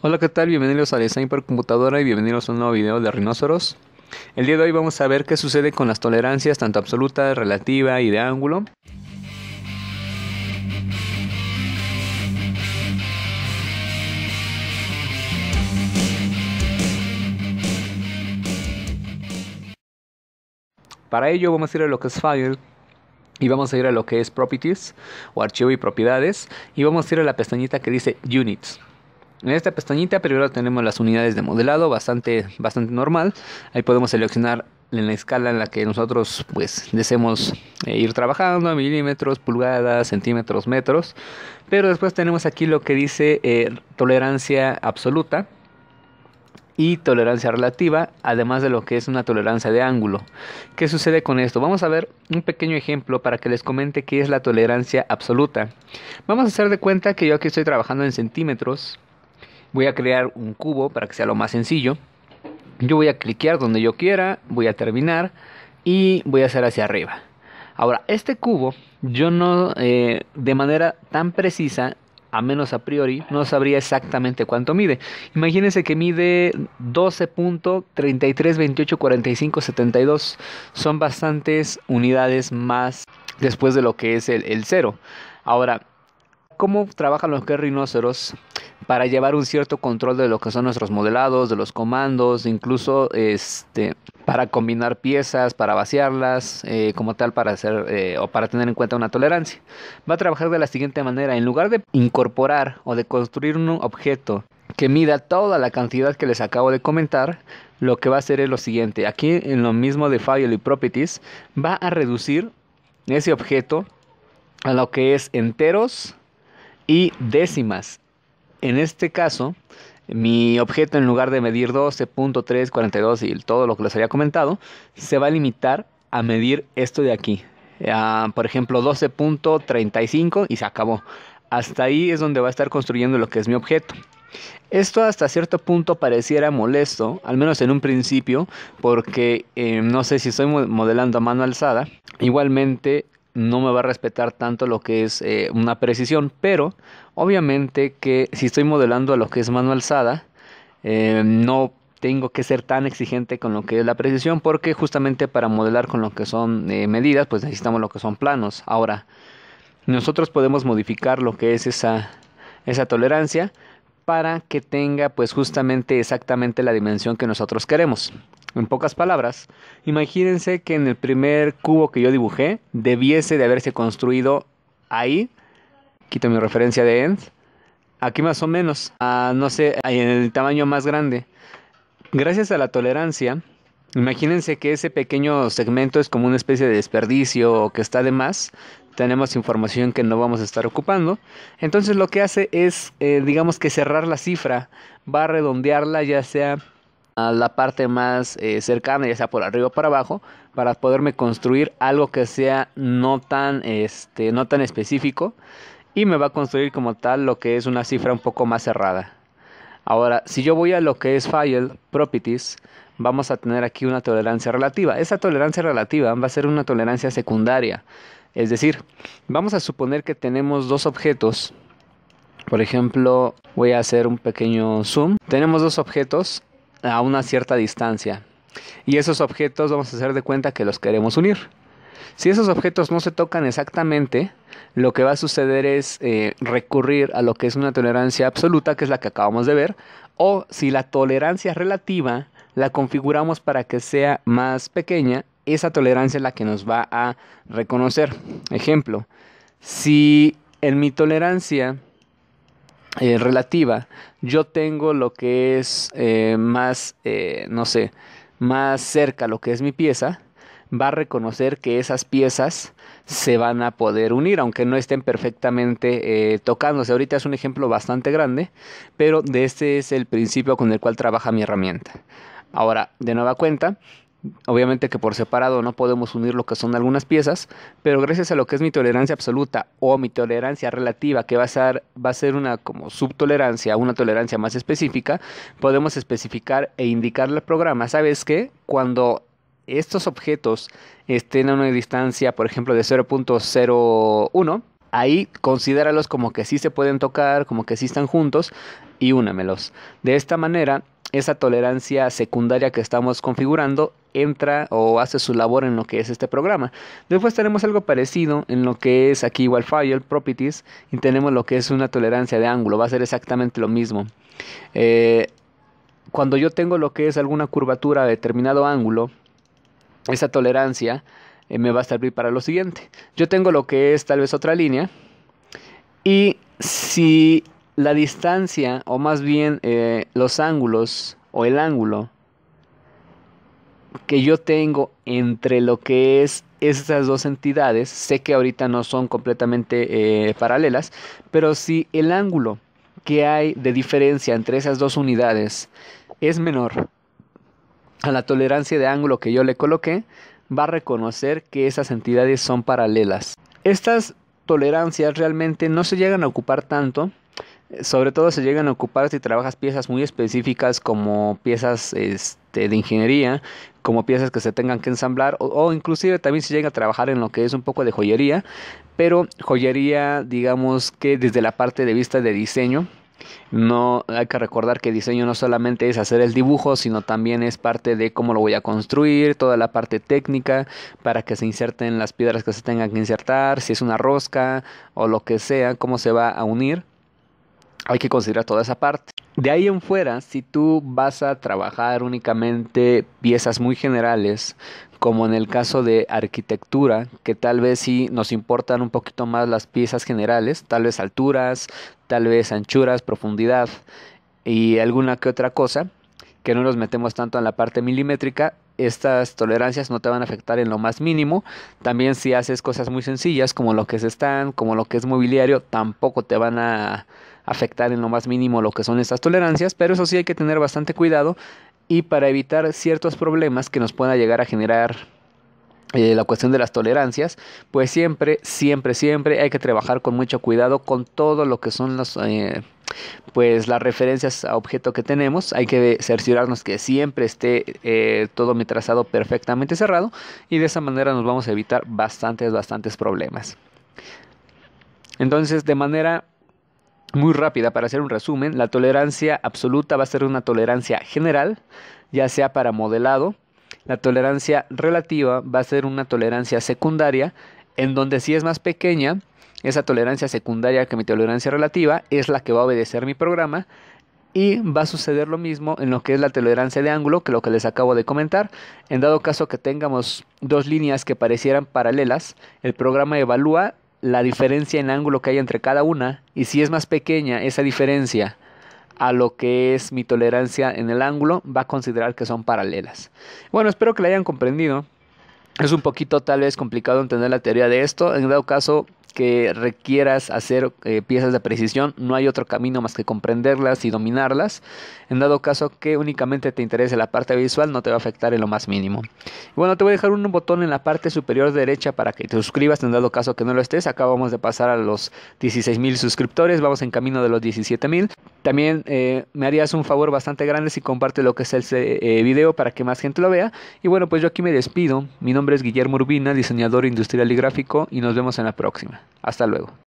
Hola, ¿qué tal? Bienvenidos a Design por Computadora y bienvenidos a un nuevo video de Rhinoceros. El día de hoy vamos a ver qué sucede con las tolerancias tanto absoluta, relativa y de ángulo. Para ello vamos a ir a lo que es File y vamos a ir a lo que es Properties o Archivo y Propiedades y vamos a ir a la pestañita que dice Units. En esta pestañita primero tenemos las unidades de modelado, bastante, bastante normal. Ahí podemos seleccionar en la escala en la que nosotros pues deseemos eh, ir trabajando, milímetros, pulgadas, centímetros, metros. Pero después tenemos aquí lo que dice eh, tolerancia absoluta y tolerancia relativa, además de lo que es una tolerancia de ángulo. ¿Qué sucede con esto? Vamos a ver un pequeño ejemplo para que les comente qué es la tolerancia absoluta. Vamos a hacer de cuenta que yo aquí estoy trabajando en centímetros Voy a crear un cubo para que sea lo más sencillo. Yo voy a cliquear donde yo quiera, voy a terminar y voy a hacer hacia arriba. Ahora, este cubo yo no, eh, de manera tan precisa, a menos a priori, no sabría exactamente cuánto mide. Imagínense que mide 12.33284572. Son bastantes unidades más después de lo que es el, el cero. Ahora, cómo trabajan los que rinoceros para llevar un cierto control de lo que son nuestros modelados, de los comandos, incluso este, para combinar piezas, para vaciarlas, eh, como tal, para hacer eh, o para tener en cuenta una tolerancia. Va a trabajar de la siguiente manera: en lugar de incorporar o de construir un objeto que mida toda la cantidad que les acabo de comentar, lo que va a hacer es lo siguiente: aquí en lo mismo de File y Properties, va a reducir ese objeto a lo que es enteros y décimas. En este caso, mi objeto en lugar de medir 12.342 y todo lo que les había comentado, se va a limitar a medir esto de aquí. Ah, por ejemplo, 12.35 y se acabó. Hasta ahí es donde va a estar construyendo lo que es mi objeto. Esto hasta cierto punto pareciera molesto, al menos en un principio, porque eh, no sé si estoy modelando a mano alzada. Igualmente no me va a respetar tanto lo que es eh, una precisión, pero obviamente que si estoy modelando a lo que es mano alzada, eh, no tengo que ser tan exigente con lo que es la precisión, porque justamente para modelar con lo que son eh, medidas, pues necesitamos lo que son planos. Ahora, nosotros podemos modificar lo que es esa, esa tolerancia para que tenga pues justamente exactamente la dimensión que nosotros queremos. En pocas palabras, imagínense que en el primer cubo que yo dibujé debiese de haberse construido ahí, quito mi referencia de end, aquí más o menos, no sé, en el tamaño más grande. Gracias a la tolerancia, imagínense que ese pequeño segmento es como una especie de desperdicio o que está de más, tenemos información que no vamos a estar ocupando. Entonces lo que hace es, eh, digamos que cerrar la cifra, va a redondearla ya sea a la parte más eh, cercana, ya sea por arriba o para abajo, para poderme construir algo que sea no tan, este, no tan específico y me va a construir como tal lo que es una cifra un poco más cerrada. Ahora, si yo voy a lo que es file properties, vamos a tener aquí una tolerancia relativa. Esa tolerancia relativa va a ser una tolerancia secundaria. Es decir, vamos a suponer que tenemos dos objetos. Por ejemplo, voy a hacer un pequeño zoom. Tenemos dos objetos a una cierta distancia. Y esos objetos vamos a hacer de cuenta que los queremos unir. Si esos objetos no se tocan exactamente, lo que va a suceder es eh, recurrir a lo que es una tolerancia absoluta, que es la que acabamos de ver, o si la tolerancia relativa la configuramos para que sea más pequeña, esa tolerancia es la que nos va a reconocer. Ejemplo, si en mi tolerancia eh, relativa. Yo tengo lo que es eh, más, eh, no sé, más cerca lo que es mi pieza, va a reconocer que esas piezas se van a poder unir, aunque no estén perfectamente tocándose. Ahorita es un ejemplo bastante grande, pero de este es el principio con el cual trabaja mi herramienta. Ahora, de nueva cuenta, Obviamente que por separado no podemos unir lo que son algunas piezas, pero gracias a lo que es mi tolerancia absoluta o mi tolerancia relativa, que va a ser, va a ser una como subtolerancia, una tolerancia más específica, podemos especificar e indicarle al programa, ¿sabes qué? Cuando estos objetos estén a una distancia, por ejemplo, de 0.01, ahí considéralos como que sí se pueden tocar, como que sí están juntos y únamelos. De esta manera, esa tolerancia secundaria que estamos configurando entra o hace su labor en lo que es este programa. Después tenemos algo parecido en lo que es aquí igual file properties y tenemos lo que es una tolerancia de ángulo, va a ser exactamente lo mismo. Eh, cuando yo tengo lo que es alguna curvatura a determinado ángulo, esa tolerancia eh, me va a servir para lo siguiente. Yo tengo lo que es tal vez otra línea y si la distancia, o más bien eh, los ángulos, o el ángulo que yo tengo entre lo que es esas dos entidades, sé que ahorita no son completamente eh, paralelas, pero si el ángulo que hay de diferencia entre esas dos unidades es menor a la tolerancia de ángulo que yo le coloqué, va a reconocer que esas entidades son paralelas. Estas tolerancias realmente no se llegan a ocupar tanto sobre todo se llegan a ocupar si trabajas piezas muy específicas como piezas este, de ingeniería, como piezas que se tengan que ensamblar o, inclusive también se llega a trabajar en lo que es un poco de joyería, pero joyería digamos que desde la parte de vista de diseño. No hay que recordar que diseño no solamente es hacer el dibujo, sino también es parte de cómo lo voy a construir, toda la parte técnica para que se inserten las piedras que se tengan que insertar, si es una rosca o lo que sea, cómo se va a unir hay que considerar toda esa parte. De ahí en fuera, si tú vas a trabajar únicamente piezas muy generales, como en el caso de arquitectura, que tal vez sí nos importan un poquito más las piezas generales, tal vez alturas, tal vez anchuras, profundidad y alguna que otra cosa, que no nos metemos tanto en la parte milimétrica, estas tolerancias no te van a afectar en lo más mínimo. También si haces cosas muy sencillas como lo que es stand, como lo que es mobiliario, tampoco te van a afectar en lo más mínimo lo que son estas tolerancias, pero eso sí hay que tener bastante cuidado y para evitar ciertos problemas que nos puedan llegar a generar eh, la cuestión de las tolerancias, pues siempre, siempre, siempre hay que trabajar con mucho cuidado con todo lo que son los... Eh, pues las referencias a objeto que tenemos. Hay que cerciorarnos que siempre esté eh, todo mi trazado perfectamente cerrado y de esa manera nos vamos a evitar bastantes, bastantes problemas. Entonces, de manera muy rápida, para hacer un resumen, la tolerancia absoluta va a ser una tolerancia general, ya sea para modelado. La tolerancia relativa va a ser una tolerancia secundaria, en donde si es más pequeña, esa tolerancia secundaria que mi tolerancia relativa es la que va a obedecer mi programa y va a suceder lo mismo en lo que es la tolerancia de ángulo, que lo que les acabo de comentar. En dado caso que tengamos dos líneas que parecieran paralelas, el programa evalúa la diferencia en ángulo que hay entre cada una y si es más pequeña esa diferencia a lo que es mi tolerancia en el ángulo, va a considerar que son paralelas. Bueno, espero que la hayan comprendido. Es un poquito tal vez complicado entender la teoría de esto. En dado caso, que requieras hacer eh, piezas de precisión, no hay otro camino más que comprenderlas y dominarlas. En dado caso que únicamente te interese la parte visual, no te va a afectar en lo más mínimo. bueno, te voy a dejar un botón en la parte superior derecha para que te suscribas, en dado caso que no lo estés. Acabamos de pasar a los mil suscriptores, vamos en camino de los mil También eh, me harías un favor bastante grande si compartes lo que es el eh, video para que más gente lo vea. Y bueno, pues yo aquí me despido. Mi nombre es Guillermo Urbina, diseñador industrial y gráfico, y nos vemos en la próxima. Hasta luego.